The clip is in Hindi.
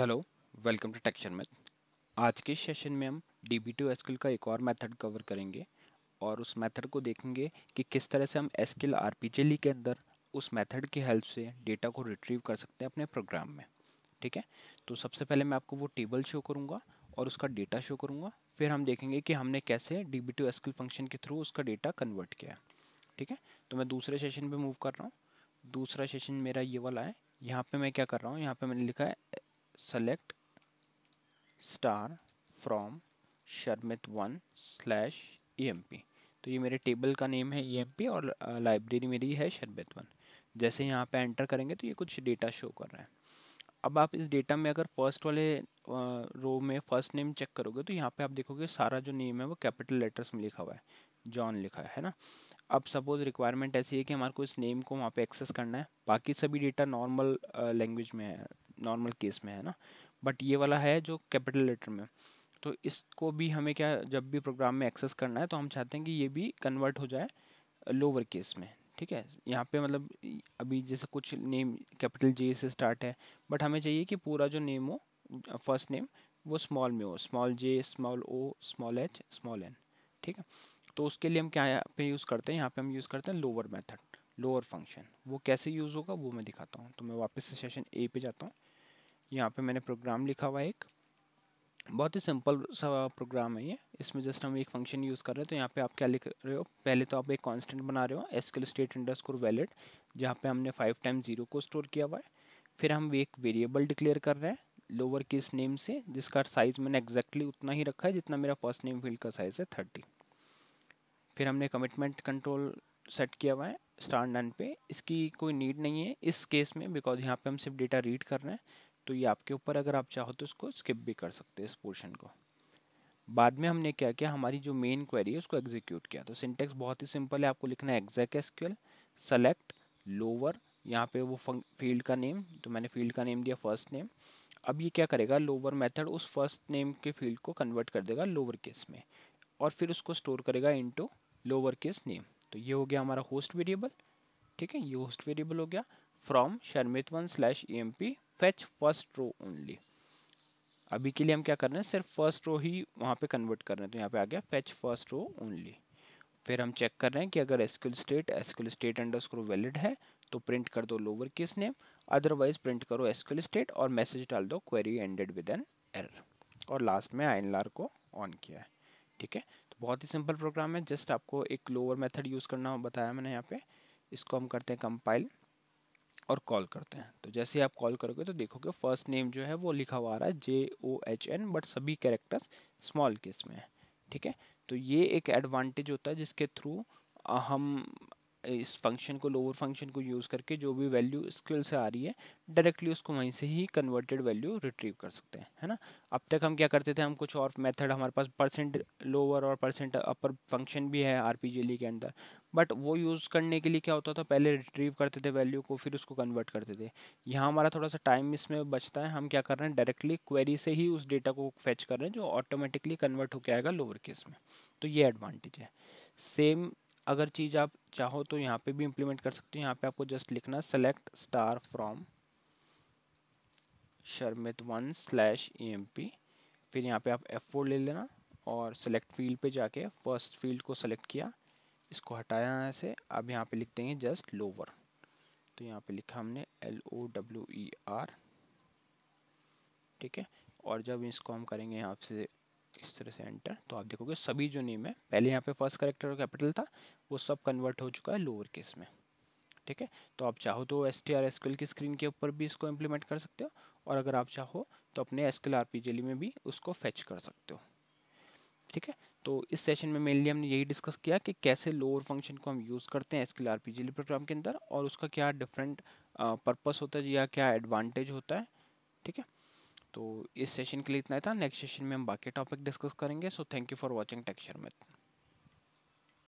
हेलो वेलकम टू टेक्शन मैथ आज के सेशन में हम डी बी टू एसकिल का एक और मेथड कवर करेंगे और उस मेथड को देखेंगे कि किस तरह से हम एसकिल आर जे ली के अंदर उस मेथड की हेल्प से डेटा को रिट्रीव कर सकते हैं अपने प्रोग्राम में ठीक है तो सबसे पहले मैं आपको वो टेबल शो करूँगा और उसका डेटा शो करूँगा फिर हम देखेंगे कि हमने कैसे D B two SQL function के थ्रू उसका डेटा कन्वर्ट किया ठीक है तो मैं दूसरे सेशन पर मूव कर रहा हूँ दूसरा सेशन मेरा ये वाला है यहाँ पे मैं क्या कर रहा हूँ यहाँ पे मैंने लिखा है select star from Sharmit1 slash emp तो ये मेरे टेबल का नेम है emp और लाइब्रेरी मेरी है Sharmit1 वन जैसे यहाँ पे एंटर करेंगे तो ये कुछ डेटा शो कर रहा है अब आप इस डेटा में अगर फर्स्ट वाले रो में फर्स्ट नेम चेक करोगे तो यहाँ पे आप देखोगे सारा जो नेम है वो कैपिटल लेटर्स में लिखा हुआ है जॉन लिखा है ना अब सपोज रिक्वायरमेंट ऐसी है कि हमारे को इस नेम को वहाँ पे एक्सेस करना है बाकी सभी डेटा नॉर्मल लैंग्वेज में है नॉर्मल केस में है ना बट ये वाला है जो कैपिटल लेटर में तो इसको भी हमें क्या जब भी प्रोग्राम में एक्सेस करना है तो हम चाहते हैं कि ये भी कन्वर्ट हो जाए लोअर केस में ठीक है यहाँ पे मतलब अभी जैसे कुछ नेम कैपिटल जे से स्टार्ट है बट हमें चाहिए कि पूरा जो नेम हो फर्स्ट नेम वो स्मॉल में हो small J small O small H small N ठीक है तो उसके लिए हम क्या यहाँ पे यूज़ करते हैं यहाँ पे हम यूज़ करते हैं लोअर मेथड लोअर फंक्शन वो कैसे यूज़ होगा वो मैं दिखाता हूँ तो मैं वापस से सेशन ए पे जाता हूँ यहाँ पे मैंने प्रोग्राम लिखा हुआ है एक बहुत ही सिंपल सा प्रोग्राम है ये इसमें जस्ट हम एक फंक्शन यूज़ कर रहे हैं तो यहाँ पे आप क्या लिख रहे हो पहले तो आप एक कांस्टेंट बना रहे हो SQL state underscore valid जहाँ पे हमने फाइव टाइम जीरो को स्टोर किया हुआ है फिर हम एक वेरिएबल डिक्लेयर कर रहे हैं लोअर केस नेम से जिसका साइज़ मैंने एग्जैक्टली उतना ही रखा है जितना मेरा फर्स्ट नेम फील्ड का साइज़ है थर्टी फिर हमने कमिटमेंट कंट्रोल सेट किया हुआ है स्टार नन पे इसकी कोई नीड नहीं है इस केस में बिकॉज यहाँ पे हम सिर्फ डेटा रीड कर रहे हैं तो ये आपके ऊपर अगर आप चाहो तो इसको स्किप भी कर सकते हैं इस पोर्शन को बाद में हमने क्या किया हमारी जो मेन क्वेरी है उसको एग्जीक्यूट किया तो सिंटेक्स बहुत ही सिंपल है आपको लिखना है एग्जैक्ट एसक्यूएल सेलेक्ट लोअर यहाँ पे वो फील्ड का नेम तो मैंने फील्ड का नेम दिया फर्स्ट नेम अब ये क्या करेगा लोअर मेथड उस फर्स्ट नेम के फील्ड को कन्वर्ट कर देगा लोअर केस में और फिर उसको स्टोर करेगा इनटू लोअर केस नेम तो ये हो गया हमारा होस्ट वेरिएबल ठीक है ये होस्ट वेरिएबल हो गया from Sharmit one slash E M P fetch first row only अभी के लिए हम क्या कर रहे हैं सिर्फ फर्स्ट रो ही वहाँ पे कन्वर्ट कर रहे हैं तो यहाँ पे आ गया फैच फर्स्ट रो ओनली फिर हम चेक कर रहे हैं कि अगर SQL state SQL state under valid है तो प्रिंट कर दो lower case name otherwise print करो एसक्यूल स्टेट और मैसेज डाल दो क्वेरी एंडेड विद एन एर और लास्ट में आई को ऑन किया है ठीक है बहुत ही सिंपल प्रोग्राम है जस्ट आपको एक लोअर मेथड यूज़ करना बताया मैंने यहाँ पे इसको हम करते हैं कंपाइल और कॉल करते हैं तो जैसे ही आप कॉल करोगे तो देखोगे फर्स्ट नेम जो है वो लिखा हुआ आ रहा है J O H N but सभी कैरेक्टर्स स्मॉल केस में है ठीक है तो ये एक एडवांटेज होता है जिसके थ्रू हम इस फंक्शन को लोअर फंक्शन को यूज़ करके जो भी वैल्यू स्किल से आ रही है डायरेक्टली उसको वहीं से ही कन्वर्टेड वैल्यू रिट्रीव कर सकते हैं है ना अब तक हम क्या करते थे हम कुछ और मेथड हमारे पास परसेंट लोअर और परसेंट अपर फंक्शन भी है आर पी के अंदर बट वो यूज़ करने के लिए क्या होता था पहले रिट्रीव करते थे वैल्यू को फिर उसको कन्वर्ट करते थे यहाँ हमारा थोड़ा सा टाइम इसमें बचता है हम क्या कर रहे हैं डायरेक्टली क्वेरी से ही उस डेटा को फैच कर रहे हैं जो ऑटोमेटिकली कन्वर्ट होकर आएगा लोअर केस में तो ये एडवांटेज है सेम अगर चीज़ आप चाहो तो यहाँ पे भी इम्प्लीमेंट कर सकते हो यहाँ पे आपको जस्ट लिखना select star from Sharmit one slash E M P फिर यहाँ पे आप एफ फोर ले लेना और सेलेक्ट फील्ड पे जाके फर्स्ट फील्ड को सेलेक्ट किया इसको हटाया यहाँ से अब यहाँ पे लिखते हैं जस्ट लोवर तो यहाँ पे लिखा हमने L O W E R ठीक है और जब इसको हम करेंगे यहाँ से इस तरह से एंटर तो आप देखोगे सभी जो नेम है पहले यहाँ पे फर्स्ट करेक्टर कैपिटल था वो सब कन्वर्ट हो चुका है लोअर केस में ठीक है तो आप चाहो तो एस टी आर एस की स्क्रीन के ऊपर भी इसको इम्प्लीमेंट कर सकते हो और अगर आप चाहो तो अपने एस क्यूल आर पी में भी उसको फैच कर सकते हो ठीक है तो इस सेशन में मेनली हमने यही डिस्कस किया कि कैसे लोअर फंक्शन को हम यूज़ करते हैं SQL R P program के अंदर और उसका क्या डिफरेंट पर्पस होता है या क्या एडवांटेज होता है ठीक है तो इस सेशन के लिए इतना था नेक्स्ट सेशन में हम बाकी टॉपिक डिस्कस करेंगे so thank you for watching टेक्चर मैथ